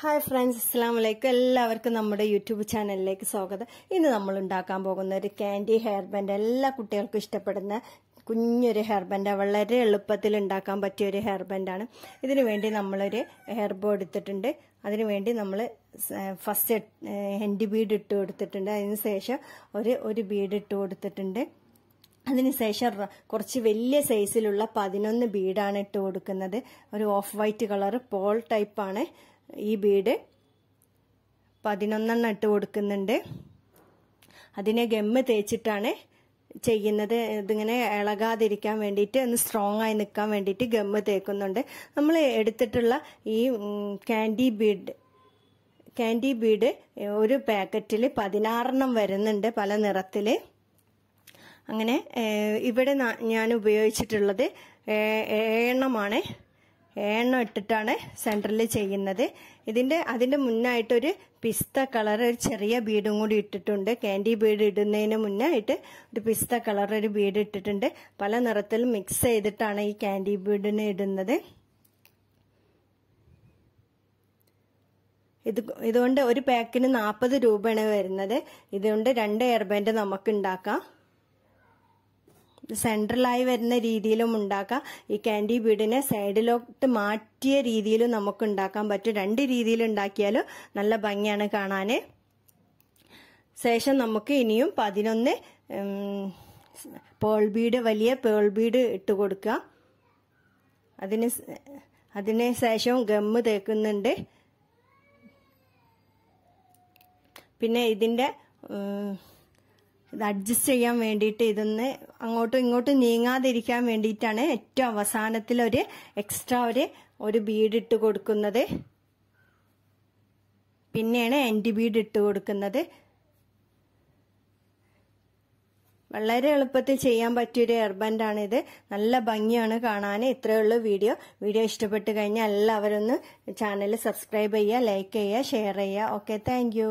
hi friends അസ്സാം വലൈക്കും എല്ലാവർക്കും നമ്മുടെ യൂട്യൂബ് ചാനലിലേക്ക് സ്വാഗതം ഇന്ന് നമ്മൾ ഉണ്ടാക്കാൻ പോകുന്ന ഒരു ക്യാൻഡി ഹെയർ ബാൻഡ് എല്ലാ കുട്ടികൾക്കും ഇഷ്ടപ്പെടുന്ന കുഞ്ഞൊരു ഹെയർ ബാൻഡാണ് വളരെ എളുപ്പത്തിൽ ഉണ്ടാക്കാൻ പറ്റിയ ഒരു ഹെയർ ആണ് ഇതിനു വേണ്ടി നമ്മളൊരു ഹെയർ ബോ എടുത്തിട്ടുണ്ട് അതിനു വേണ്ടി നമ്മൾ ഫസ്റ്റ് ഹെൻഡ് ബീഡ് ഇട്ട് കൊടുത്തിട്ടുണ്ട് അതിന് ശേഷം ഒരു ഒരു ബീഡ് ഇട്ട് കൊടുത്തിട്ടുണ്ട് അതിനുശേഷം കുറച്ച് വലിയ സൈസിലുള്ള പതിനൊന്ന് ബീഡാണ് ഇട്ട് കൊടുക്കുന്നത് ഒരു ഓഫ് വൈറ്റ് കളർ പോൾ ടൈപ്പാണ് ഈ ബീഡ് പതിനൊന്നെണ്ണം ഇട്ട് കൊടുക്കുന്നുണ്ട് അതിനെ ഗമ്മ് തേച്ചിട്ടാണ് ചെയ്യുന്നത് ഇതിങ്ങനെ ഇളകാതിരിക്കാൻ വേണ്ടിയിട്ട് ഒന്ന് സ്ട്രോങ് ആയി നിൽക്കാൻ വേണ്ടിയിട്ട് ഗമ്മ് തേക്കുന്നുണ്ട് നമ്മൾ എടുത്തിട്ടുള്ള ഈ ക്യാൻഡി ബീഡ് ക്യാൻഡി ബീഡ് ഒരു പാക്കറ്റിൽ പതിനാറെണ്ണം വരുന്നുണ്ട് പല നിറത്തിൽ അങ്ങനെ ഇവിടെ ഞാൻ ഉപയോഗിച്ചിട്ടുള്ളത് ഏഴെണ്ണമാണ് എണ്ണ ഇട്ടിട്ടാണ് സെൻറ്ററിൽ ചെയ്യുന്നത് ഇതിൻ്റെ അതിൻ്റെ മുന്നായിട്ടൊരു പിസ്ത കളർ ഒരു ചെറിയ ബീഡും കൂടി ഇട്ടിട്ടുണ്ട് കാൻഡി ബീഡ് ഇടുന്നതിന് മുന്നായിട്ട് ഒരു പിസ്ത കളർ ഒരു ബീഡ് ഇട്ടിട്ടുണ്ട് പല നിറത്തിലും മിക്സ് ചെയ്തിട്ടാണ് ഈ കാൻഡി ബീഡിന് ഇടുന്നത് ഇത് ഇതുകൊണ്ട് ഒരു പാക്കിന് നാൽപ്പത് രൂപയാണ് വരുന്നത് ഇതുകൊണ്ട് രണ്ട് എയർ നമുക്ക് ഉണ്ടാക്കാം സെൻട്രലായി വരുന്ന രീതിയിലും ഉണ്ടാക്കാം ഈ കാൻഡി ബീഡിനെ സൈഡിലോട്ട് മാറ്റിയ രീതിയിലും നമുക്ക് ഉണ്ടാക്കാൻ പറ്റും രണ്ട് രീതിയിൽ ഉണ്ടാക്കിയാലും നല്ല ഭംഗിയാണ് കാണാൻ ശേഷം നമുക്ക് ഇനിയും പതിനൊന്ന് പേൾ ബീഡ് വലിയ പേൾ ബീഡ് ഇട്ട് കൊടുക്കുക അതിന് അതിന് ശേഷം ഗമ്മ് തേക്കുന്നുണ്ട് പിന്നെ ഇതിൻ്റെ ഇത് അഡ്ജസ്റ്റ് ചെയ്യാൻ വേണ്ടിയിട്ട് ഇതൊന്ന് അങ്ങോട്ടും ഇങ്ങോട്ടും നീങ്ങാതിരിക്കാൻ വേണ്ടിയിട്ടാണ് ഏറ്റവും അവസാനത്തിൽ ഒരു എക്സ്ട്രാ ഒരു ഒരു ബീഡ് ഇട്ട് കൊടുക്കുന്നത് പിന്നെയാണ് എൻ്റെ ബീഡ് ഇട്ട് കൊടുക്കുന്നത് വളരെ എളുപ്പത്തിൽ ചെയ്യാൻ പറ്റിയൊരു ആണ് ഇത് നല്ല ഭംഗിയാണ് കാണാൻ ഇത്രയേ ഉള്ളൂ വീഡിയോ വീഡിയോ ഇഷ്ടപ്പെട്ട് കഴിഞ്ഞാൽ എല്ലാവരും ഒന്ന് ചാനൽ സബ്സ്ക്രൈബ് ചെയ്യുക ലൈക്ക് ചെയ്യുക ഷെയർ ചെയ്യുക ഓക്കെ താങ്ക്